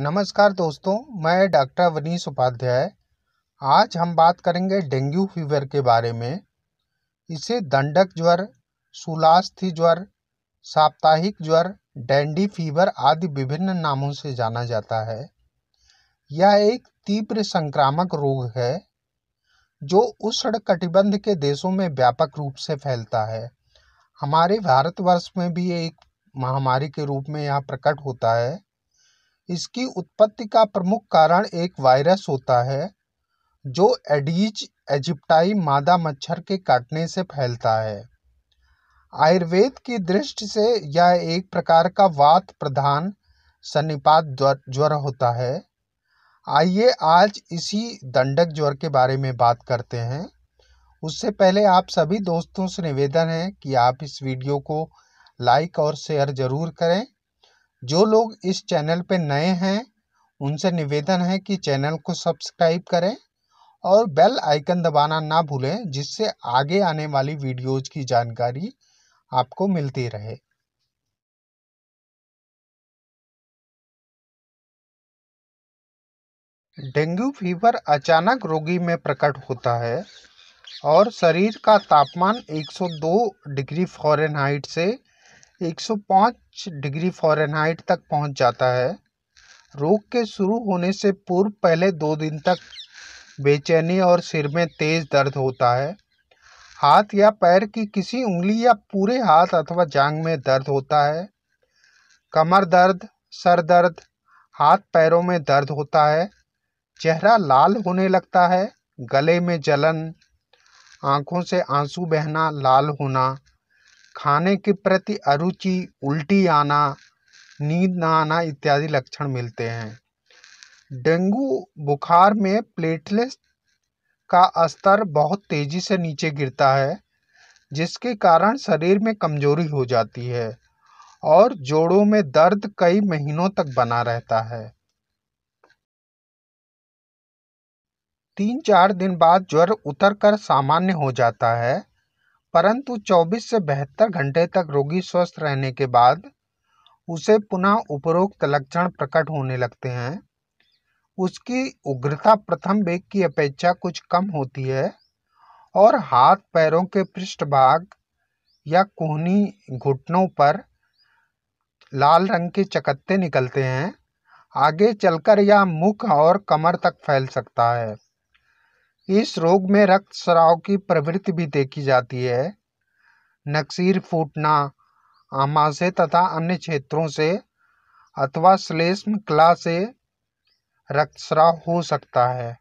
नमस्कार दोस्तों मैं डॉक्टर वनीश उपाध्याय आज हम बात करेंगे डेंगू फीवर के बारे में इसे दंडक ज्वर सुलास्थी ज्वर साप्ताहिक ज्वर डेंडी फीवर आदि विभिन्न नामों से जाना जाता है यह एक तीव्र संक्रामक रोग है जो उष्ण कटिबंध के देशों में व्यापक रूप से फैलता है हमारे भारतवर्ष में भी एक महामारी के रूप में यह प्रकट होता है इसकी उत्पत्ति का प्रमुख कारण एक वायरस होता है जो एडीज एजिप्टाई मादा मच्छर के काटने से फैलता है आयुर्वेद की दृष्टि से यह एक प्रकार का वात प्रधान सन्निपात ज्वर होता है आइए आज इसी दंडक ज्वर के बारे में बात करते हैं उससे पहले आप सभी दोस्तों से निवेदन है कि आप इस वीडियो को लाइक और शेयर ज़रूर करें जो लोग इस चैनल पे नए हैं उनसे निवेदन है कि चैनल को सब्सक्राइब करें और बेल आइकन दबाना ना भूलें जिससे आगे आने वाली वीडियोज़ की जानकारी आपको मिलती रहे डेंगू फीवर अचानक रोगी में प्रकट होता है और शरीर का तापमान 102 डिग्री फॉरेनहाइट से 105 पाँच डिग्री फॉरेनहाइट तक पहुंच जाता है रोग के शुरू होने से पूर्व पहले दो दिन तक बेचैनी और सिर में तेज़ दर्द होता है हाथ या पैर की किसी उंगली या पूरे हाथ अथवा जांग में दर्द होता है कमर दर्द सर दर्द हाथ पैरों में दर्द होता है चेहरा लाल होने लगता है गले में जलन आँखों से आंसू बहना लाल होना खाने के प्रति अरुचि उल्टी आना नींद ना आना इत्यादि लक्षण मिलते हैं डेंगू बुखार में प्लेटलेट्स का स्तर बहुत तेज़ी से नीचे गिरता है जिसके कारण शरीर में कमजोरी हो जाती है और जोड़ों में दर्द कई महीनों तक बना रहता है तीन चार दिन बाद ज्वर उतर कर सामान्य हो जाता है परंतु 24 से बहत्तर घंटे तक रोगी स्वस्थ रहने के बाद उसे पुनः उपरोक्त लक्षण प्रकट होने लगते हैं उसकी उग्रता प्रथम वेग की अपेक्षा कुछ कम होती है और हाथ पैरों के पृष्ठभाग या कोहनी घुटनों पर लाल रंग के चकत्ते निकलते हैं आगे चलकर यह मुख और कमर तक फैल सकता है इस रोग में रक्तस्राव की प्रवृत्ति भी देखी जाती है नक्सीर फूटना आमाशय तथा अन्य क्षेत्रों से अथवा श्लेष्म कला से रक्तस्राव हो सकता है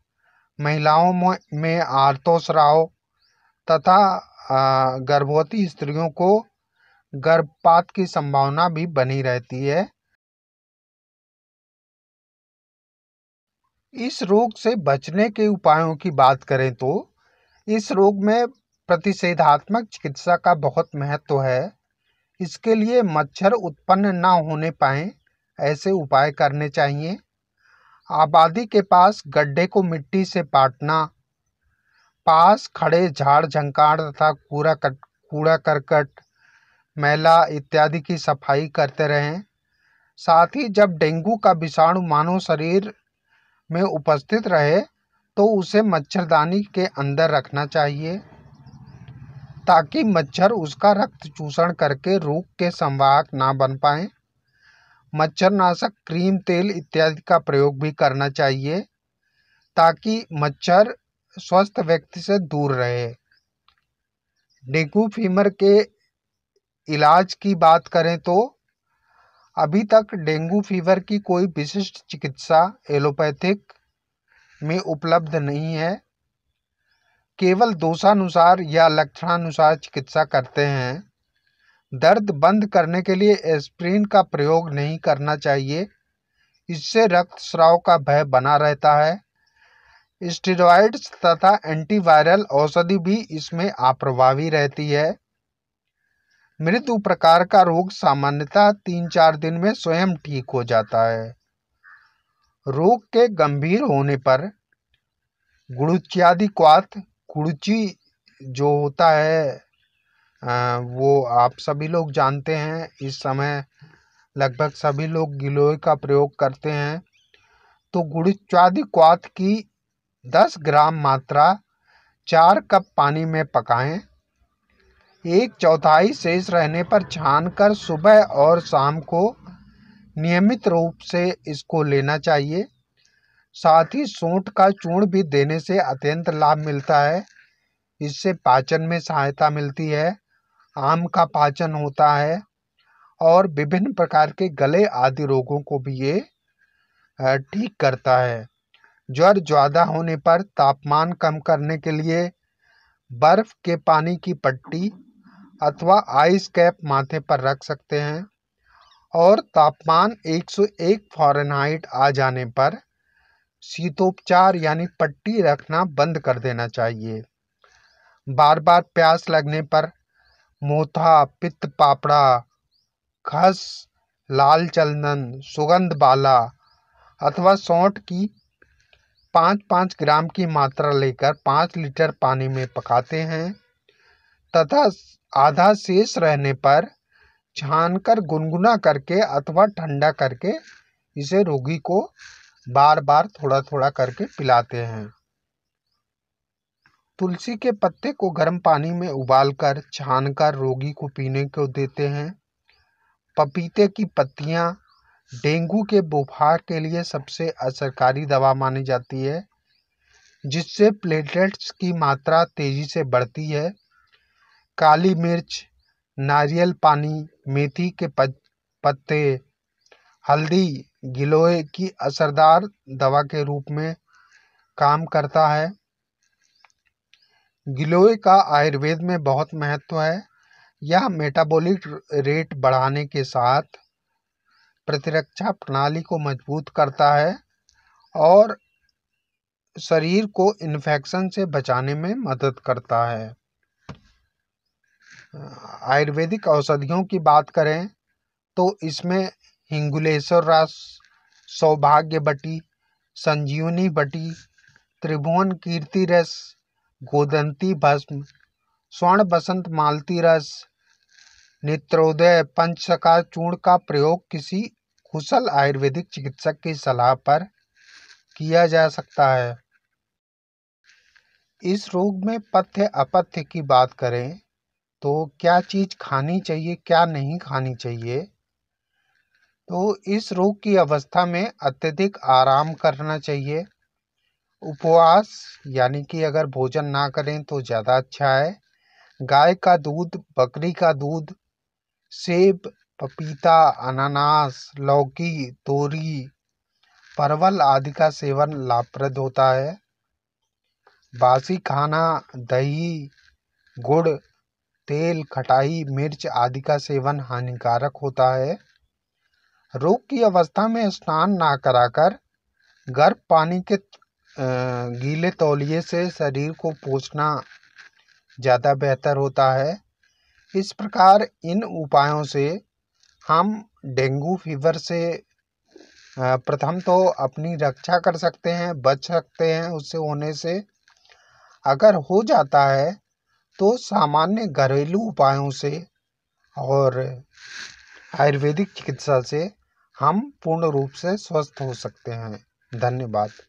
महिलाओं में आर्तोस्राव तथा गर्भवती स्त्रियों को गर्भपात की संभावना भी बनी रहती है इस रोग से बचने के उपायों की बात करें तो इस रोग में प्रतिषेधात्मक चिकित्सा का बहुत महत्व है इसके लिए मच्छर उत्पन्न ना होने पाएँ ऐसे उपाय करने चाहिए आबादी के पास गड्ढे को मिट्टी से पाटना पास खड़े झाड़ झंकाड़ तथा कूड़ा कट कूड़ा करकट मैला इत्यादि की सफाई करते रहें साथ ही जब डेंगू का विषाणु मानव शरीर में उपस्थित रहे तो उसे मच्छरदानी के अंदर रखना चाहिए ताकि मच्छर उसका रक्त चूषण करके रोग के संवाहक ना बन पाए मच्छरनाशक क्रीम तेल इत्यादि का प्रयोग भी करना चाहिए ताकि मच्छर स्वस्थ व्यक्ति से दूर रहे डेंगू फीवर के इलाज की बात करें तो अभी तक डेंगू फीवर की कोई विशिष्ट चिकित्सा एलोपैथिक में उपलब्ध नहीं है केवल दोषानुसार या लक्षणानुसार चिकित्सा करते हैं दर्द बंद करने के लिए एस्प्रिन का प्रयोग नहीं करना चाहिए इससे रक्त स्राव का भय बना रहता है स्टेरॉइड्स तथा एंटीवायरल औषधि भी इसमें अप्रभावी रहती है मृत्यु प्रकार का रोग सामान्यतः तीन चार दिन में स्वयं ठीक हो जाता है रोग के गंभीर होने पर गुड़ुच्यादि क्वात गुड़ुची जो होता है वो आप सभी लोग जानते हैं इस समय लगभग सभी लोग गिलोय का प्रयोग करते हैं तो गुड़ुच्यादि क्वात की 10 ग्राम मात्रा चार कप पानी में पकाएं एक चौथाई शेष रहने पर छानकर सुबह और शाम को नियमित रूप से इसको लेना चाहिए साथ ही सोट का चूर्ण भी देने से अत्यंत लाभ मिलता है इससे पाचन में सहायता मिलती है आम का पाचन होता है और विभिन्न प्रकार के गले आदि रोगों को भी ये ठीक करता है ज्वर ज़्यादा होने पर तापमान कम करने के लिए बर्फ़ के पानी की पट्टी अथवा आइस कैप माथे पर रख सकते हैं और तापमान 101 फ़ारेनहाइट आ जाने पर शीतोपचार यानी पट्टी रखना बंद कर देना चाहिए बार बार प्यास लगने पर मोथा पित्त पापड़ा खस लाल चंदन सुगंध बाला अथवा सौंठ की पाँच पाँच ग्राम की मात्रा लेकर पाँच लीटर पानी में पकाते हैं तथा आधा शेष रहने पर छानकर गुनगुना करके अथवा ठंडा करके इसे रोगी को बार बार थोड़ा थोड़ा करके पिलाते हैं तुलसी के पत्ते को गर्म पानी में उबालकर छानकर रोगी को पीने को देते हैं पपीते की पत्तियां डेंगू के बुखार के लिए सबसे असरकारी दवा मानी जाती है जिससे प्लेटलेट्स की मात्रा तेज़ी से बढ़ती है काली मिर्च नारियल पानी मेथी के पत्ते हल्दी गिलोय की असरदार दवा के रूप में काम करता है गिलोय का आयुर्वेद में बहुत महत्व है यह मेटाबॉलिक रेट बढ़ाने के साथ प्रतिरक्षा प्रणाली को मजबूत करता है और शरीर को इन्फेक्शन से बचाने में मदद करता है आयुर्वेदिक औषधियों की बात करें तो इसमें हिंगुलेश्वर रस सौभाग्य बटी संजीवनी बटी त्रिभुवन कीर्ति रस गोदंती भस्म स्वर्ण बसंत मालती रस नेत्रोदय पंचका चूर्ण का प्रयोग किसी कुशल आयुर्वेदिक चिकित्सक की सलाह पर किया जा सकता है इस रोग में पथ्य अपथ्य की बात करें तो क्या चीज़ खानी चाहिए क्या नहीं खानी चाहिए तो इस रोग की अवस्था में अत्यधिक आराम करना चाहिए उपवास यानी कि अगर भोजन ना करें तो ज़्यादा अच्छा है गाय का दूध बकरी का दूध सेब पपीता अनानास लौकी तोरी परवल आदि का सेवन लाभप्रद होता है बासी खाना दही गुड़ तेल खटाई मिर्च आदि का सेवन हानिकारक होता है रोग की अवस्था में स्नान ना कराकर गर्म पानी के गीले तौलिए से शरीर को पोछना ज़्यादा बेहतर होता है इस प्रकार इन उपायों से हम डेंगू फीवर से प्रथम तो अपनी रक्षा कर सकते हैं बच सकते हैं उससे होने से अगर हो जाता है तो सामान्य घरेलू उपायों से और आयुर्वेदिक चिकित्सा से हम पूर्ण रूप से स्वस्थ हो सकते हैं धन्यवाद